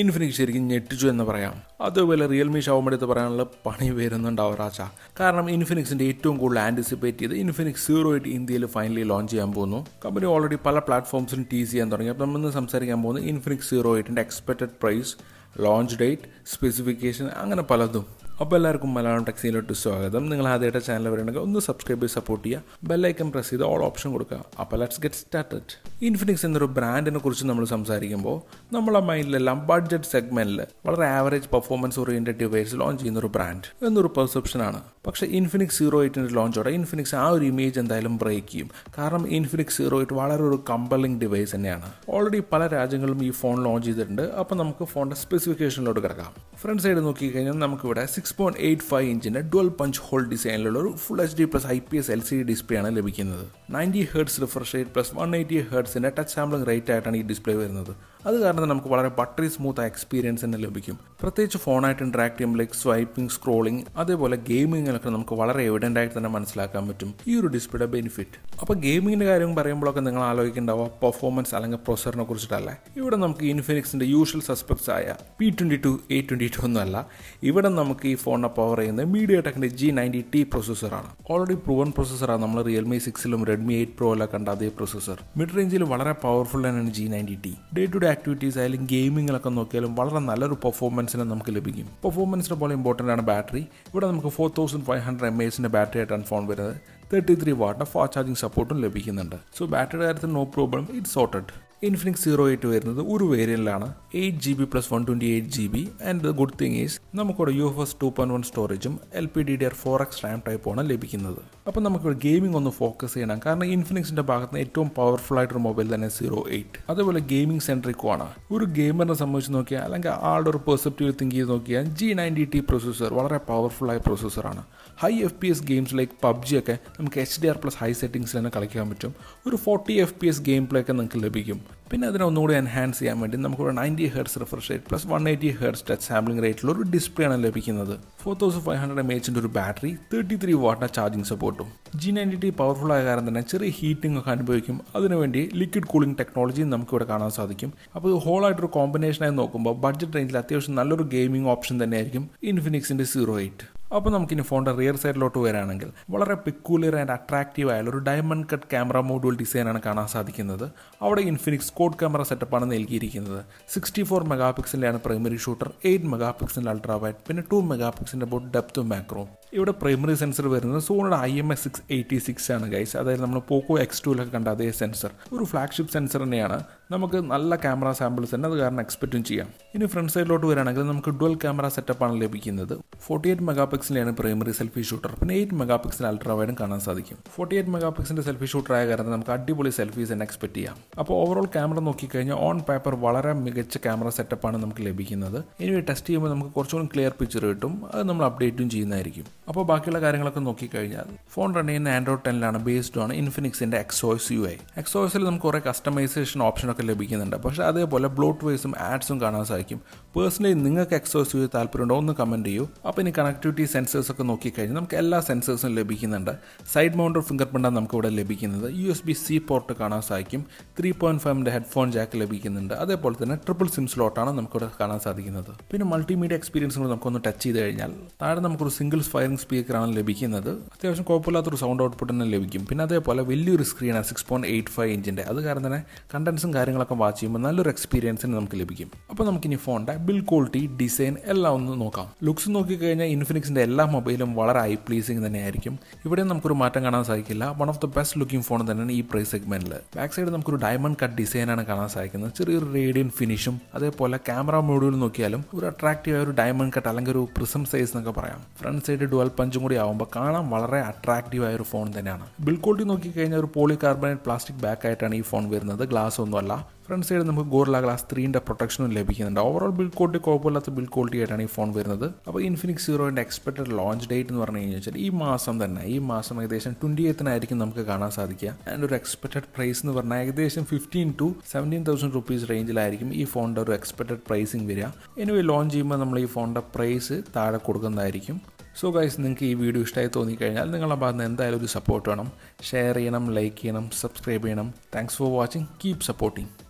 Infinix ശരിക്കും ഞെട്ടിച്ചു എന്ന് പറയാം അതുപോലെ റിയൽമി ഷവോമിയുടെ അടുത്ത് പറയാനുള്ള പണി വരുന്നുണ്ട് അവറാച്ച കാരണം ഇൻഫിനിക്സിൻ്റെ ഏറ്റവും കൂടുതൽ ആൻറ്റിസിപ്പേറ്റ് ചെയ്ത് ഇൻഫിനിക്സ് സീറോ എയ്റ്റ് ഇന്ത്യയിൽ ഫൈനലി ലോഞ്ച് ചെയ്യാൻ പോകുന്നു കമ്പനി ഓൾറെഡി പല പ്ലാറ്റ്ഫോംസിനും ടീസ് ചെയ്യാൻ തുടങ്ങി അപ്പം നമ്മൾ സംസാരിക്കാൻ പോകുന്നത് ഇൻഫിനിക്സ് സീറോ എയ്റ്റിൻ്റെ expected price launch date specification അങ്ങനെ പലതും അപ്പോൾ എല്ലാവർക്കും മലയാളം ടെക്സിയിലോട്ട് സ്വാഗതം നിങ്ങൾ ആദ്യമായിട്ട് ചാനൽ വരണമെങ്കിൽ ഒന്ന് സബ്സ്ക്രൈബ് ചെയ്ത് സപ്പോർട്ട് ചെയ്യുക ബെല്ലൈക്കൻ പ്രസ് ചെയ്ത് ഓൾ ഓപ്ഷൻ കൊടുക്കുക അപ്പോൾ ലെറ്റ്സ് ഗെറ്റ് സ്റ്റാർട്ടഡ് ഇൻഫിനിക്സ് എന്നൊരു ബ്രാൻഡിനെ കുറിച്ച് നമ്മൾ സംസാരിക്കുമ്പോൾ നമ്മളെ മൈൻഡിലെല്ലാം ബഡ്ജറ്റ് സെഗ്മെന്റിൽ വളരെ average performance oriented device launch ചെയ്യുന്ന ഒരു ബ്രാൻഡ് എന്നൊരു പെർസെപ്ഷൻ ആണ് പക്ഷേ ഇൻഫിനിക്സ് സീറോ എയ്റ്റിൻ്റെ ലോഞ്ചോടെ ഇൻഫിനിക്സ് ആ ഒരു ഇമേജ് എന്തായാലും ബ്രേക്ക് ചെയ്യും കാരണം ഇൻഫിനിക്സ് സീറോ എയ്റ്റ് വളരെ ഒരു കമ്പലിംഗ് ഡിവൈസ് തന്നെയാണ് ഓൾറെഡി പല രാജ്യങ്ങളിലും ഈ ഫോൺ ലോഞ്ച് ചെയ്തിട്ടുണ്ട് അപ്പോൾ നമുക്ക് ഫോണിൻ്റെ സ്പെസിഫിക്കേഷനിലോട്ട് കിടക്കാം ഫ്രണ്ട് സൈഡ് നോക്കിക്കഴിഞ്ഞാൽ നമുക്കിവിടെ six six point eight five ഇഞ്ചിൻ്റെ ഡുവൽ പഞ്ച് ഹോൾ ഡിസൈനിലുള്ള ഒരു full H D plus I P S L C D display ആണ് ലഭിക്കുന്നത് ninety hertz refresh rate plus one eighty ഹേർട്സിൻ്റെ ടച്ച് സാമ്പിളിംഗ് റേറ്റ് ആയിട്ടാണ് ഈ ഡിസ്പ്ലേ വരുന്നത് അത് കാരണം നമുക്ക് വളരെ ബട്ടറി സ്മൂത്ത് ആയ എക്സ്പീരിയൻസ് തന്നെ ലഭിക്കും പ്രത്യേകിച്ച് ഫോണായിട്ട് ഇൻട്രാക്ട് ചെയ്യുമ്പോൾ ലൈക്ക് സ്വൈപ്പിംഗ് സ്ക്രോളിംഗ് അതേപോലെ ഗെയിമിങ്ങിലൊക്കെ നമുക്ക് വളരെ എവിഡൻ്റ് ആയിട്ട് തന്നെ മനസ്സിലാക്കാൻ പറ്റും ഈ ഒരു ഡിസ്പ്ലേയുടെ ബെനിഫിറ്റ് അപ്പോൾ ഗെയിമിങ്ങിൻ്റെ കാര്യം പറയുമ്പോഴൊക്കെ നിങ്ങൾ ആലോചിക്കേണ്ടാവുക പെർഫോമൻസ് അല്ലെങ്കിൽ പ്രൊസറിനെ കുറിച്ചിട്ടല്ലേ ഇവിടെ നമുക്ക് ഇൻഫിനിക്സിൻ്റെ യൂഷ്വൽ സസ്പെക്ട്സ് ആയ P twenty two A twenty two അല്ല ഇവിടെ നമുക്ക് ഈ ഫോണിനെ പവർ ചെയ്യുന്നത് മീഡിയ ടെക്കിൻ്റെ ജി നയൻറ്റി ടി പ്രൊസസ്സറാണ് ഓൾറെഡി പ്രൂവൺ പ്രൊസസ്സറാണ് നമ്മൾ റിയൽമി സിക്സിലും റെഡ്മി എയ്റ്റ് പ്രോ എല്ലാം കണ്ട അതേ പ്രൊസസ്സർ മിഡ് റേഞ്ചിൽ വളരെ പവർഫുൾ ആണ് G ninety T day to day activities ആയാലും ഗെയിമിങ്ങിലൊക്കെ നോക്കിയാലും വളരെ നല്ലൊരു പെർഫോമൻസിനെ നമുക്ക് ലഭിക്കും പെർഫോമൻസിനെ പോലെ ഇമ്പോർട്ടൻ്റ് ആണ് ബാറ്ററി ഇവിടെ നമുക്ക് four thousand five hundred M എസിൻ്റെ ബാറ്ററി ആയിട്ടാണ് ഫോൺ വരുന്നത് thirty three watt fast charging സപ്പോർട്ടും ലഭിക്കുന്നുണ്ട് സോ ബാറ്ററി കാര്യത്തിൽ no problem it sorted Infinix zero eight വരുന്നത് ഒരു വേരിയൻ്റിലാണ് eight G B plus one twenty eight G B and the good thing is നമുക്കിവിടെ U F S two point one സ്റ്റോറേജും L P D D R four X RAM ടൈപ്പാണ് ലഭിക്കുന്നത് അപ്പം നമുക്കിവിടെ gaming ഒന്ന് ഫോക്കസ് ചെയ്യണം കാരണം ഇൻഫിനിക്സിൻ്റെ ഭാഗത്ത് നിന്ന് ഏറ്റവും പവർഫുൾ ആയിട്ടൊരു മൊബൈൽ തന്നെ സീറോ എയ്റ്റ് അതുപോലെ ഗെയിമിംഗ് സെൻട്രിക്കും ആണ് ഒരു ഗെയിമറിനെ സംബന്ധിച്ച് നോക്കിയാൽ അല്ലെങ്കിൽ ആളുടെ ഒരു പെർസെപ്റ്റീവ് തിങ്ക് ചെയ്ത് നോക്കിയാൽ ജി നയൻറ്റി ടി പ്രൊസസ്സർ വളരെ പവർഫുൾ ആയ പ്രൊസസ്സറാണ് high F P S games like PUBG ഒക്കെ നമുക്ക് H D R plus high സെറ്റിംഗ്സിൽ തന്നെ കളിക്കാൻ പറ്റും ഒരു forty F P S game play ഒക്കെ നിങ്ങൾക്ക് ലഭിക്കും പിന്നെ അതിനെ ഒന്നുകൂടി എൻഹാൻസ് ചെയ്യാൻ വേണ്ടി നമുക്കൊരു ninety hertz refresh rate plus one eighty hertz touch sampling റേറ്റിലുള്ള ഒരു ഡിസ്പ്ലേ ആണ് ലഭിക്കുന്നത് four thousand five hundred M എച്ചിൻ്റെ ഒരു battery thirty three water charging സപ്പോർട്ടും ജി നയൻറ്റി ടി പവർഫുൾ ആയ കാരണം തന്നെ ചെറിയ ഹീറ്റിംഗ് ഒക്കെ അനുഭവിക്കും അതിനുവേണ്ടി ലിക്വിഡ് കൂളിംഗ് ടെക്നോളജി നമുക്കിവിടെ കാണാൻ സാധിക്കും അപ്പോൾ ഇത് ഹോൾ ആയിട്ടൊരു കോമ്പിനേഷനായി നോക്കുമ്പോൾ ബഡ്ജറ്റ് റേഞ്ചിൽ അത്യാവശ്യം നല്ലൊരു ഗെയിമിംഗ് ഓപ്ഷൻ തന്നെയായിരിക്കും ഇൻഫിനിക്സിൻ്റെ സീറോ എയ്റ്റ് അപ്പോൾ നമുക്കിനി ഫോണിൻ്റെ റിയർ സൈഡിലോട്ട് വരാണെങ്കിൽ വളരെ പിക്കൂലിയർ ആൻഡ് അട്രാക്റ്റീവ് ആയ ഒരു ഡയമണ്ട് കട്ട് ക്യാമറ മോഡ്യൂൾ ഡിസൈനാണ് കാണാൻ സാധിക്കുന്നത് അവിടെ ഇൻഫിനിക്സ് കോഡ് ക്യാമറ സെറ്റപ്പാണ് നൽകിയിരിക്കുന്നത് സിക്സ്റ്റി ഫോർ മെഗാ പിക്സലിലാണ് പ്രൈമറി ഷൂട്ടർ എയ്റ്റ് മെഗാ പിക്സലിൻ്റെ അൾട്രാ വൈറ്റ് പിന്നെ ടു മെഗാ പിക്സലിൻ്റെ ബോട്ട് ഡെപ്തും മാക്രോ ഇവിടെ പ്രൈമറി സെൻസർ വരുന്നത് സോണിയുടെ I M S six eighty six ആണ് ഗൈസ് അതായത് നമ്മൾ പോക്കോ എക്സ് ടൂലൊക്കെ കണ്ട അതേ സെൻസർ ഒരു ഫ്ലാഗ്ഷിപ്പ് സെൻസർ തന്നെയാണ് നമുക്ക് നല്ല ക്യാമറ സാമ്പിൾസ് തന്നെ അത് കാരണം എക്സ്പെക്റ്റും ചെയ്യാം ഇനി ഫ്രണ്ട് സൈഡിലോട്ട് വരികയാണെങ്കിൽ നമുക്ക് ഡുവൽ ക്യാമറ സെറ്റപ്പ് ആണ് ലഭിക്കുന്നത് ഫോർട്ടി എയ്റ്റ് മെഗാ പിക്സലിലാണ് പ്രൈമറി സെൽഫി ഷൂട്ടർ പിന്നെ എയ്റ്റ് മെഗാ പിക്സൽ അൾട്രാ വൈഡും കാണാൻ സാധിക്കും ഫോർട്ടി എയ്റ്റ് മെഗാ പിക്സലിൻ്റെ സെൽഫി ഷൂട്ടർ ആയ കാരണം നമുക്ക് അടിപൊളി സെൽഫീസ് തന്നെ എക്സ്പെക്ട് ചെയ്യാം അപ്പോൾ ഓവറോൾ ക്യാമറ നോക്കിക്കഴിഞ്ഞാൽ ഓൺ പേപ്പർ വളരെ മികച്ച ക്യാമറ സെറ്റപ്പ് ആണ് നമുക്ക് ലഭിക്കുന്നത് ഇനി ടെസ്റ്റ് ചെയ്യുമ്പോൾ നമുക്ക് കുറച്ചുകൂടി ക്ലിയർ പിക്ചർ കിട്ടും അത് നമ്മൾ അപ്ഡേറ്റും ചെയ്യുന്നതായിരിക്കും അപ്പോൾ ബാക്കിയുള്ള കാര്യങ്ങളൊക്കെ നോക്കിക്കഴിഞ്ഞാൽ ഫോൺ റൺ ചെയ്യുന്ന ആൻഡ്രോയിഡ് ടെനിലാണ് ബേസ്ഡ് ആണ് ഇൻഫിനിക്സിൻ്റെ എക്സോയ്സ് യു ഐ എക്സോയ്സിൽ നമുക്ക് കുറേ കസ്റ്റമൈസേഷൻ ഓപ്ഷനൊക്കെ ലഭിക്കുന്നുണ്ട് പക്ഷേ അതേപോലെ ബ്ലൂട്ട് വേസും ആഡ്സും കാണാൻ സാധിക്കും പേഴ്സണലി നിങ്ങൾക്ക് എക്സോയ്സ് യു ഐ താല്പര്യമുണ്ടോ ഒന്ന് കമൻറ്റ് ചെയ്യൂ അപ്പോൾ ഇനി കണക്ടിവിറ്റി സെൻസേഴ്സ് ഒക്കെ നോക്കിക്കഴിഞ്ഞാൽ നമുക്ക് എല്ലാ സെൻസേഴ്സും ലഭിക്കുന്നുണ്ട് സൈഡ് മൗണ്ടർ ഫിംഗർ പ്രിൻ്റാണ് ഇവിടെ ലഭിക്കുന്നത് U S B C port കാണാൻ സാധിക്കും ത്രീ പോയിൻറ്റ് ഫൈവിൻ്റെ ഹെഡ്ഫോൺ ജാക്ക് ലഭിക്കുന്നുണ്ട് അതേപോലെ തന്നെ ട്രിപ്പിൾ സിം സ്ലോട്ടാണ് നമുക്കിവിടെ കാണാൻ സാധിക്കുന്നത് പിന്നെ മൾട്ടിമീഡിയ എക്സ്പീരിയൻസ് നമുക്കൊന്ന് ടച്ച് ചെയ്ത് കഴിഞ്ഞാൽ താഴെ നമുക്കൊരു സിംഗിൾ ഫയറിംഗ് റെക്കോർഡിംഗ് സ്പീക്കറാണ് ലഭിക്കുന്നത് അത്യാവശ്യം കുഴപ്പമില്ലാത്തൊരു സൗണ്ട് ഔട്ട്പുട്ട് തന്നെ ലഭിക്കും പിന്നെ അതേപോലെ വലിയൊരു സ്ക്രീനാണ് സിക്സ് പോയിന്റ് എയ്റ്റ് ഫൈവ് ഇഞ്ചിൻ്റെ അത് കാരണം തന്നെ കണ്ടൻസും കാര്യങ്ങളൊക്കെ വാച്ച് ചെയ്യുമ്പോൾ നല്ലൊരു എക്സ്പീരിയൻസിന് നമുക്ക് ലഭിക്കും അപ്പോൾ നമുക്ക് ഇനി ഫോണിൻ്റെ ബിൽ ക്വാളിറ്റി ഡിസൈൻ എല്ലാം ഒന്ന് നോക്കാം ലുക്സ് നോക്കിക്കഴിഞ്ഞാൽ ഇൻഫിനിക്സിൻ്റെ എല്ലാ മൊബൈലും വളരെ ഐ പ്ലീസിങ് തന്നെയായിരിക്കും ഇവിടെ നമുക്കൊരു മാറ്റം കാണാൻ സാധിക്കില്ല one of the best looking phone തന്നെയാണ് ഈ പ്രൈസ് സെഗ്മെൻറ്റിൽ ബാക്ക് സൈഡ് നമുക്കൊരു ഡയമണ്ട് കട്ട് ഡിസൈനാണ് കാണാൻ സാധിക്കുന്നത് ചെറിയൊരു റേഡിയൻ ഫിനിഷും അതേപോലെ ക്യാമറ മോഡ്യൂൾ നോക്കിയാലും ഒരു അട്രാക്റ്റീവ് ആയ ഒരു ഡയമണ്ട് കട്ട് അല്ലെങ്കിൽ ഒരു പ്രിസം സൈസ് എന്നൊക്കെ പറയാം ഫ്രണ്ട് സൈഡ് ഡുവൽ ട്വൽവ് പഞ്ചും കൂടി ആകുമ്പോൾ കാണാൻ വളരെ അട്രാക്റ്റീവായ ഒരു ഫോൺ തന്നെയാണ് ബിൽക്കോട്ടി നോക്കി കഴിഞ്ഞാൽ ഒരു പോളി കാർബണേറ്റ് പ്ലാസ്റ്റിക് ബാക്ക് ആയിട്ടാണ് ഈ ഫോൺ വരുന്നത് ഗ്ലാസ് ഒന്നുമല്ല ഫ്രണ്ട് സൈഡ് നമുക്ക് ഗോർല ഗ്ലാസ് ത്രീൻ്റെ പ്രൊട്ടക്ഷനും ലഭിക്കുന്നുണ്ട് ഓവറോൾ ബിൽ ക്വാളിറ്റി കുഴപ്പമില്ലാത്ത ബിൽ ക്വാളിറ്റി ആയിട്ടാണ് ഈ ഫോൺ വരുന്നത് അപ്പോൾ ഇൻഫിനിക്സ് സീറോയുടെ എക്സ്പെക്ടഡ് ലോഞ്ച് ഡേറ്റ് എന്ന് പറഞ്ഞു കഴിഞ്ഞാൽ ഈ മാസം തന്നെ ഈ മാസം ഏകദേശം ട്വൻറ്റി എയ്ത്തിനായിരിക്കും നമുക്ക് കാണാൻ സാധിക്കുക ആൻഡ് ഒരു എക്സ്പെക്ടഡ് പ്രൈസ് എന്ന് പറഞ്ഞാൽ ഏകദേശം fifteen to seventeen thousand rupees റേഞ്ചിലായിരിക്കും ഈ ഫോണിൻ്റെ ഒരു എക്സ്പെക്ടഡ് പ്രൈസിങ് വരിക എനിവേ ലോഞ്ച് ചെയ്യുമ്പോൾ നമ്മൾ ഈ ഫോണിൻ്റെ പ്രൈസ് താഴെ കൊടുക്കുന്നതായിരിക്കും സോ ഗൈസ് നിങ്ങൾക്ക് ഈ വീഡിയോ ഇഷ്ടമായി തോന്നിക്കഴിഞ്ഞാൽ നിങ്ങളുടെ ഭാഗത്ത് നിന്ന് എന്തായാലും ഒരു സപ്പോർട്ട് വേണം ഷെയർ ചെയ്യണം ലൈക്ക് ചെയ്യണം സബ്സ്ക്രൈബ് ചെയ്യണം thanks for watching keep supporting